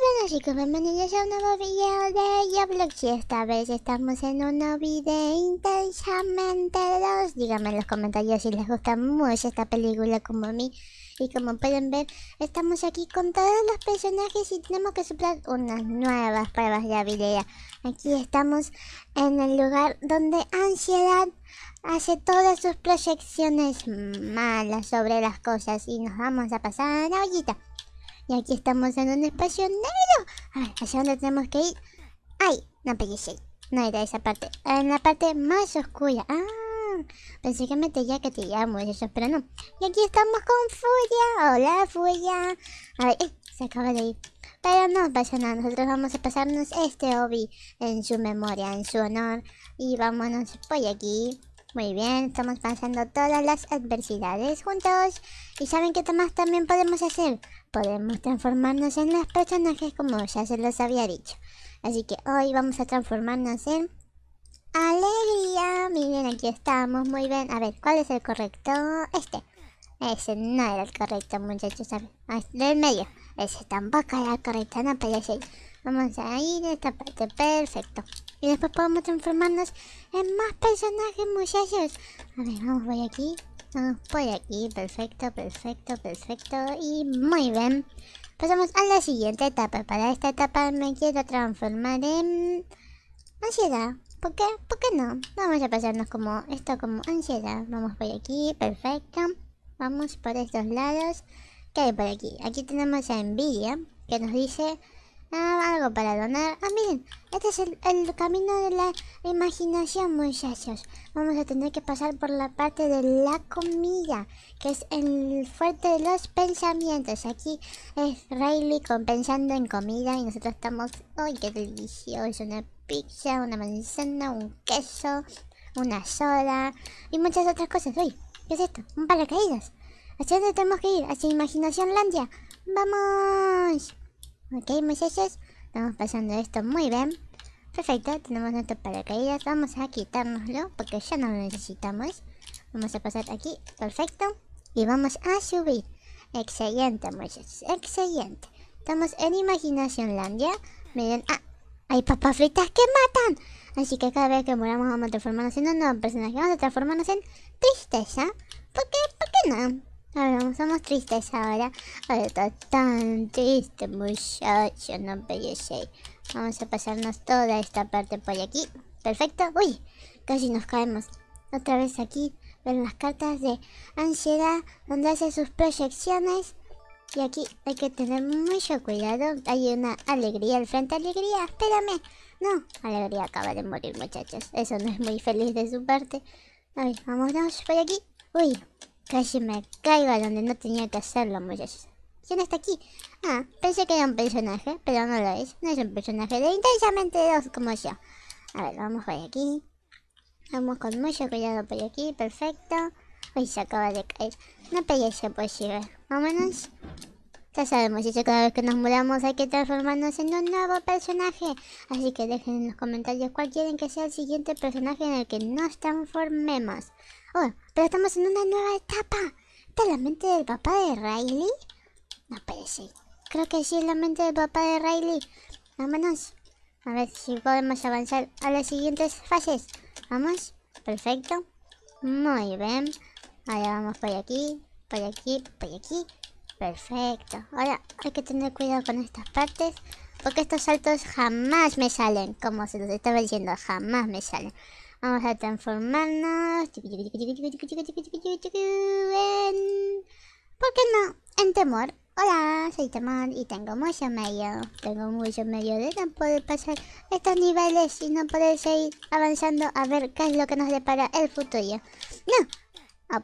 bueno chicos, bienvenidos a un nuevo video de Yoblox Y esta vez estamos en un video intensamente 2 Díganme en los comentarios si les gusta mucho esta película como a mí Y como pueden ver, estamos aquí con todos los personajes y tenemos que soplar unas nuevas pruebas de habilidad Aquí estamos en el lugar donde Ansiedad hace todas sus proyecciones malas sobre las cosas Y nos vamos a pasar a la ollita y aquí estamos en un espacio negro. A ver, ¿hacia dónde tenemos que ir? ¡Ay! No sí. No era esa parte. En la parte más oscura. ¡Ah! Pensé que me tenía que mucho eso, pero no. Y aquí estamos con Furia. ¡Hola, Furia! A ver, eh, se acaba de ir. Pero no pasa nada, nosotros vamos a pasarnos este hobby en su memoria, en su honor. Y vámonos por aquí. Muy bien, estamos pasando todas las adversidades juntos. Y saben qué más también podemos hacer podemos transformarnos en los personajes como ya se los había dicho. Así que hoy vamos a transformarnos en... ¡Alegría! Miren, aquí estamos, muy bien. A ver, ¿cuál es el correcto? Este. Ese no era el correcto, muchachos. A ver, ah, del medio. Ese tampoco era el correcto, no, pero Vamos a ir a esta parte, perfecto. Y después podemos transformarnos en más personajes, muchachos. A ver, vamos, voy aquí. Vamos por aquí, perfecto, perfecto, perfecto y muy bien. Pasamos a la siguiente etapa. Para esta etapa me quiero transformar en ansiedad. ¿Por qué? ¿Por qué no? Vamos a pasarnos como esto como ansiedad. Vamos por aquí, perfecto. Vamos por estos lados. ¿Qué hay por aquí? Aquí tenemos a Envidia, que nos dice algo para donar. Ah, miren, este es el, camino de la imaginación, muchachos. Vamos a tener que pasar por la parte de la comida, que es el fuerte de los pensamientos. Aquí es Riley pensando en comida y nosotros estamos... ¡uy qué delicioso! Una pizza, una manzana, un queso, una soda y muchas otras cosas. ¡Uy! ¿Qué es esto? Un paracaídas. ¿Hacia dónde tenemos que ir? Hacia Imaginación Landia. ¡Vamos! Ok, muchachos, estamos pasando esto muy bien. Perfecto, tenemos nuestro paracaídas. Vamos a quitárnoslo porque ya no lo necesitamos. Vamos a pasar aquí, perfecto. Y vamos a subir. Excelente, muchachos, excelente. Estamos en Imaginación Landia. Miren, ah, hay papas fritas que matan. Así que cada vez que moramos vamos a transformarnos en un nuevo personaje. Vamos a transformarnos en Tristeza. ¿Por qué? ¿Por qué no? Vamos, somos tristes ahora. Ahora está tan triste, muchacho. No sé. Vamos a pasarnos toda esta parte por aquí. Perfecto. Uy, casi nos caemos. Otra vez aquí. Ven las cartas de ansiedad. Donde hace sus proyecciones. Y aquí hay que tener mucho cuidado. Hay una alegría al frente. Alegría, espérame. No, alegría acaba de morir, muchachos. Eso no es muy feliz de su parte. A ver, vámonos por aquí. Uy, Casi me caigo a donde no tenía que hacerlo, muchachos. ¿Quién está aquí? Ah, pensé que era un personaje, pero no lo es. No es un personaje de intensamente dos como yo. A ver, vamos por aquí. Vamos con mucho cuidado por aquí, perfecto. Uy, se acaba de caer. No parece posible. Vámonos. Ya sabemos, eso cada vez que nos mudamos hay que transformarnos en un nuevo personaje. Así que dejen en los comentarios cuál quieren que sea el siguiente personaje en el que nos transformemos pero estamos en una nueva etapa. ¿Esta es la mente del papá de Riley? No parece. Creo que sí es la mente del papá de Riley. Vámonos. A ver si podemos avanzar a las siguientes fases. Vamos. Perfecto. Muy bien. Ahora vamos por aquí, por aquí, por aquí. Perfecto. Ahora hay que tener cuidado con estas partes. Porque estos saltos jamás me salen. Como se los estaba diciendo, jamás me salen. Vamos a transformarnos. En... ¿Por qué no? En temor. Hola, soy Temor y tengo mucho medio. Tengo mucho medio de no poder pasar estos niveles y no poder seguir avanzando a ver qué es lo que nos depara el futuro. No, no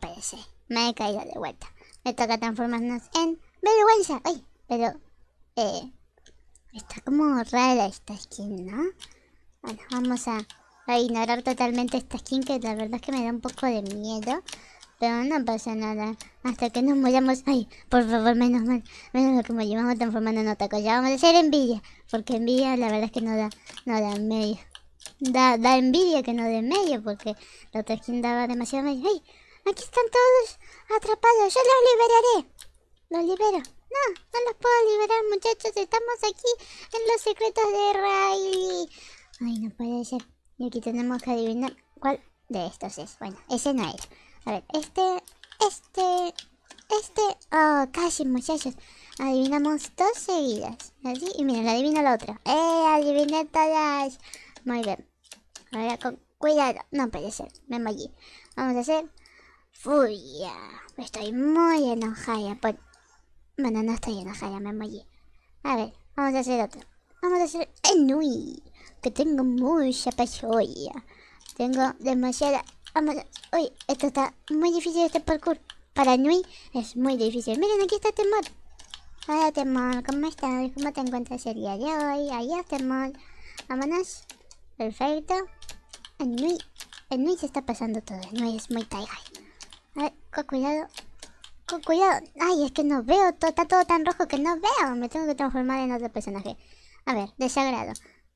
Me he caído de vuelta. Me toca transformarnos en vergüenza. Ay, pero... Eh, está como rara esta skin, ¿no? Bueno, vamos a a ignorar totalmente esta skin que la verdad es que me da un poco de miedo. Pero no pasa nada. Hasta que nos muramos. Ay, por favor, menos mal. Menos mal que nos llevamos transformando en otra Ya vamos a hacer envidia. Porque envidia la verdad es que no da, no da medio. Da, da envidia que no dé medio. Porque la otra skin daba demasiado medio. ¡Ay! Aquí están todos atrapados. Yo los liberaré. Los libero. No, no los puedo liberar, muchachos. Estamos aquí en los secretos de Riley. Ay, no puede ser. Y aquí tenemos que adivinar cuál de estos es. Bueno, ese no es. A ver, este, este, este... Oh, casi muchachos. Adivinamos dos seguidas. Así, y miren, adivino la otra. ¡Eh, adiviné todas! Muy bien. Ahora con cuidado. No puede ser, me mollí. Vamos a hacer... ¡Furia! Estoy muy enojada. Bueno, no estoy enojada, me mollí. A ver, vamos a hacer otro. Vamos a hacer... ¡Enui! que tengo mucha pasoya. Tengo demasiada... Uy, esto está muy difícil este parkour. Para Nui es muy difícil. Miren, aquí está Temor. Hola Temor, ¿cómo estás? ¿Cómo te encuentras el día de hoy? Adiós Temor. Vámonos. Perfecto. en Nui, Nui se está pasando todo. Nui es muy taigai A ver, con cuidado. Con cuidado. Ay, es que no veo. Todo, está todo tan rojo que no veo. Me tengo que transformar en otro personaje. A ver, desagrado.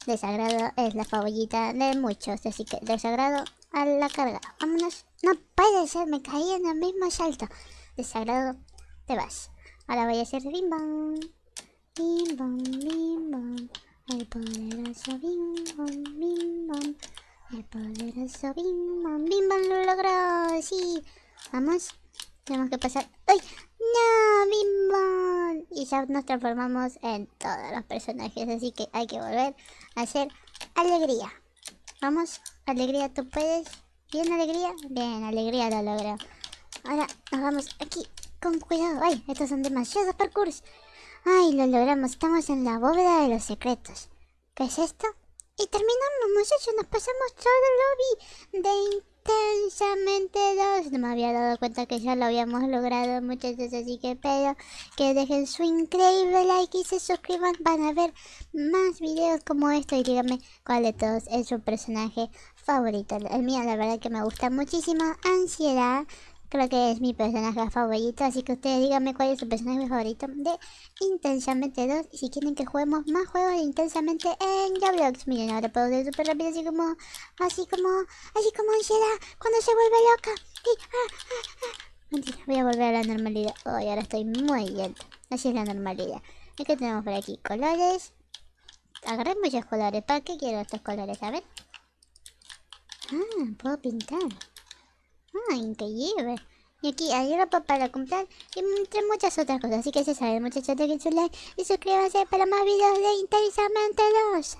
Desagrado es la favorita de muchos, así que desagrado a la carga. Vámonos. No puede ser, me caí en el mismo salto. Desagrado, te vas. Ahora voy a hacer bim bam. Bim El poderoso bim bam, El poderoso bim bam, lo logró. Sí. Vamos. Tenemos que pasar. ¡Ay! ¡No! ¡Bim y ya nos transformamos en todos los personajes. Así que hay que volver a hacer alegría. Vamos, alegría, tú puedes. Bien, alegría. Bien, alegría lo logró. Ahora nos vamos aquí con cuidado. Ay, estos son demasiados parkours. Ay, lo logramos. Estamos en la bóveda de los secretos. ¿Qué es esto? Y terminamos, muchachos. Nos pasamos todo el lobby de intensamente dos. No me había dado cuenta que ya lo habíamos logrado muchas veces, así que espero que dejen su increíble like y se suscriban van a ver más videos como este y díganme cuál de todos es su personaje favorito. El mío la verdad que me gusta muchísimo, Ansiedad. Creo que es mi personaje favorito, así que ustedes díganme cuál es su personaje favorito de Intensamente 2. Y si quieren que juguemos más juegos de Intensamente en Roblox, miren, ahora puedo ser súper rápido, así como, así como, así como ansiedad, cuando se vuelve loca. Ah, ah, ah, voy a volver a la normalidad. Hoy ahora estoy muy lento. Así es la normalidad. ¿Qué tenemos por aquí colores. Agarré muchos colores. ¿Para qué quiero estos colores? A ver. Ah, puedo pintar. Ah, increíble. Y aquí hay ropa para comprar y entre muchas otras cosas. Así que si saben, muchachos, dejen su like y suscríbanse para más videos de Ay, Adiós.